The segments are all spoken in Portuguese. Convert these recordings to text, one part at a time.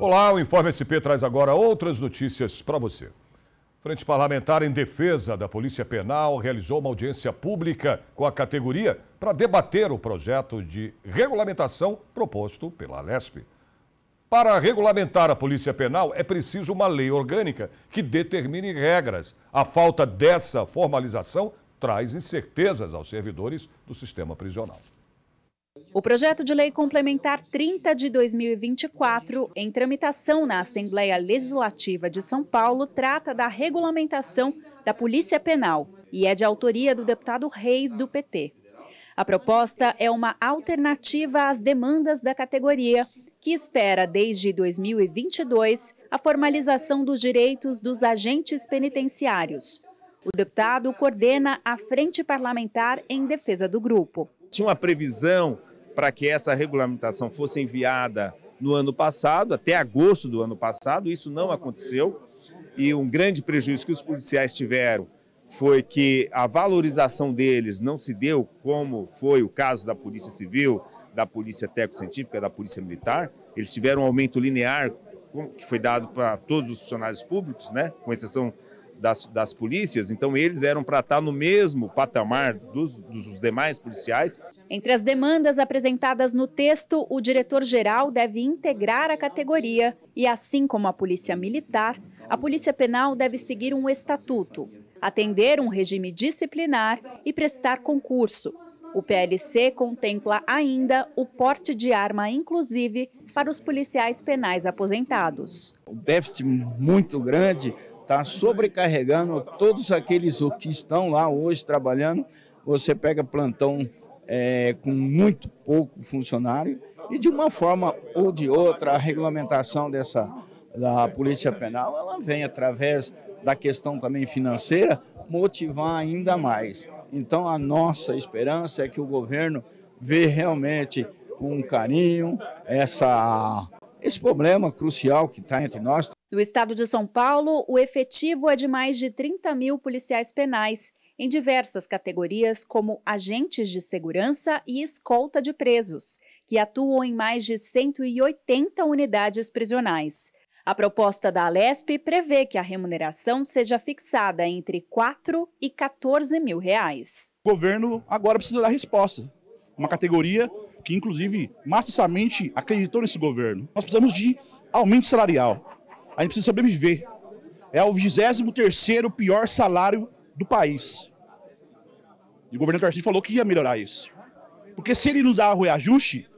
Olá, o Informe SP traz agora outras notícias para você. Frente Parlamentar em Defesa da Polícia Penal realizou uma audiência pública com a categoria para debater o projeto de regulamentação proposto pela Lesp. Para regulamentar a Polícia Penal é preciso uma lei orgânica que determine regras. A falta dessa formalização traz incertezas aos servidores do sistema prisional. O projeto de lei complementar 30 de 2024, em tramitação na Assembleia Legislativa de São Paulo, trata da regulamentação da Polícia Penal e é de autoria do deputado Reis, do PT. A proposta é uma alternativa às demandas da categoria, que espera desde 2022 a formalização dos direitos dos agentes penitenciários. O deputado coordena a Frente Parlamentar em defesa do grupo. Tinha uma previsão para que essa regulamentação fosse enviada no ano passado, até agosto do ano passado. Isso não aconteceu. E um grande prejuízo que os policiais tiveram foi que a valorização deles não se deu como foi o caso da Polícia Civil, da Polícia Técnico-Científica, da Polícia Militar. Eles tiveram um aumento linear que foi dado para todos os funcionários públicos, né? com exceção das, das polícias, então eles eram para estar tá no mesmo patamar dos, dos demais policiais. Entre as demandas apresentadas no texto, o diretor-geral deve integrar a categoria e, assim como a Polícia Militar, a Polícia Penal deve seguir um estatuto, atender um regime disciplinar e prestar concurso. O PLC contempla ainda o porte de arma, inclusive, para os policiais penais aposentados. Um déficit muito grande está sobrecarregando todos aqueles que estão lá hoje trabalhando. Você pega plantão é, com muito pouco funcionário e de uma forma ou de outra a regulamentação dessa da polícia penal ela vem através da questão também financeira motivar ainda mais. Então a nossa esperança é que o governo vê realmente com carinho essa esse problema crucial que está entre nós. No estado de São Paulo, o efetivo é de mais de 30 mil policiais penais, em diversas categorias, como agentes de segurança e escolta de presos, que atuam em mais de 180 unidades prisionais. A proposta da Alesp prevê que a remuneração seja fixada entre 4 e 14 mil reais. O governo agora precisa dar resposta. Uma categoria que, inclusive, maciçamente acreditou nesse governo. Nós precisamos de aumento salarial. A gente precisa sobreviver. É o 23 pior salário do país. E o governador Tarcísio falou que ia melhorar isso. Porque se ele não dava o reajuste,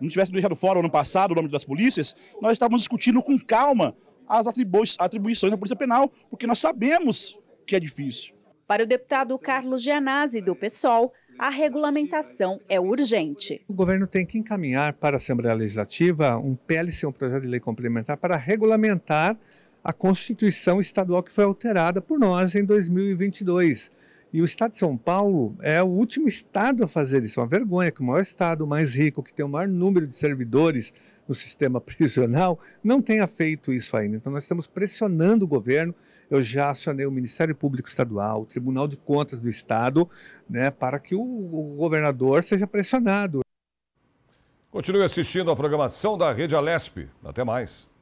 não tivesse deixado fora ano passado o nome das polícias, nós estávamos discutindo com calma as atribuições da Polícia Penal, porque nós sabemos que é difícil. Para o deputado Carlos Gianazzi, do PSOL, a regulamentação é urgente. O governo tem que encaminhar para a Assembleia Legislativa um PLC, um projeto de lei complementar, para regulamentar a Constituição Estadual que foi alterada por nós em 2022. E o Estado de São Paulo é o último Estado a fazer isso. É Uma vergonha que o maior Estado, o mais rico, que tem o maior número de servidores, no sistema prisional, não tenha feito isso ainda. Então, nós estamos pressionando o governo. Eu já acionei o Ministério Público Estadual, o Tribunal de Contas do Estado, né, para que o, o governador seja pressionado. Continue assistindo à programação da Rede Alesp. Até mais.